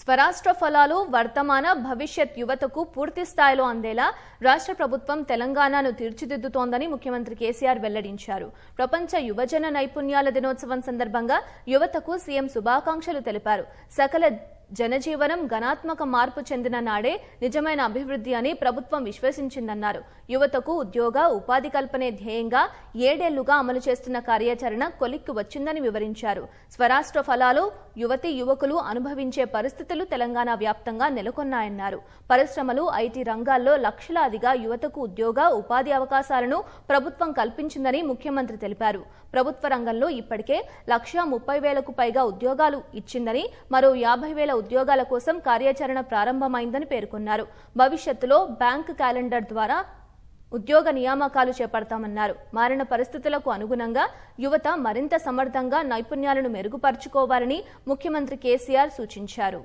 స్వరాష్ట్ర ఫలాలు వర్తమాన భవిష్యత్ యువతకు పూర్తి స్థాయిలో అందేలా రాష్ట్ర ప్రభుత్వం తెలంగాణను తీర్చిదిద్దుతోందని ముఖ్యమంత్రి కేసీఆర్ వెల్లడించారు ప్రపంచ యువజన నైపుణ్యాల దినోత్సవం సందర్భంగా యువతకు సీఎం శుభాకాంక్షలు తెలిపారు సకల జనజీవనం గణాత్మక మార్పు చెందిన నాడే నిజమైన అభివృద్ధి అని ప్రభుత్వం విశ్వసించిందన్నారు యువతకు ఉద్యోగ ఉపాధి కల్పనే ధ్యేయంగా ఏడేళ్లుగా అమలు చేస్తున్న కార్యాచరణ కొలిక్కి వచ్చిందని వివరించారు స్వరాష్ట్ర ఫలాలు యువతి యువకులు అనుభవించే పరిస్థితులు తెలంగాణ వ్యాప్తంగా నెలకొన్నాయన్నారు పరిశ్రమలు ఐటీ రంగాల్లో లక్షలాదిగా యువతకు ఉద్యోగ ఉపాధి అవకాశాలను ప్రభుత్వం కల్పించిందని ముఖ్యమంత్రి తెలిపారు ప్రభుత్వ రంగంలో ఇప్పటికే లక్షా ముప్పై వేలకు పైగా ఉద్యోగాలు ఇచ్చిందని మరో యాభై వేల ఉద్యోగాల కోసం కార్యాచరణ ప్రారంభమైందని పేర్కొన్నారు భవిష్యత్తులో బ్యాంక్ క్యాలెండర్ ద్వారా ఉద్యోగ నియామకాలు చేపడతామన్నారు మారిన పరిస్థితులకు అనుగుణంగా యువత మరింత సమర్థంగా నైపుణ్యాలను మెరుగుపరుచుకోవాలని ముఖ్యమంత్రి కేసీఆర్ సూచించారు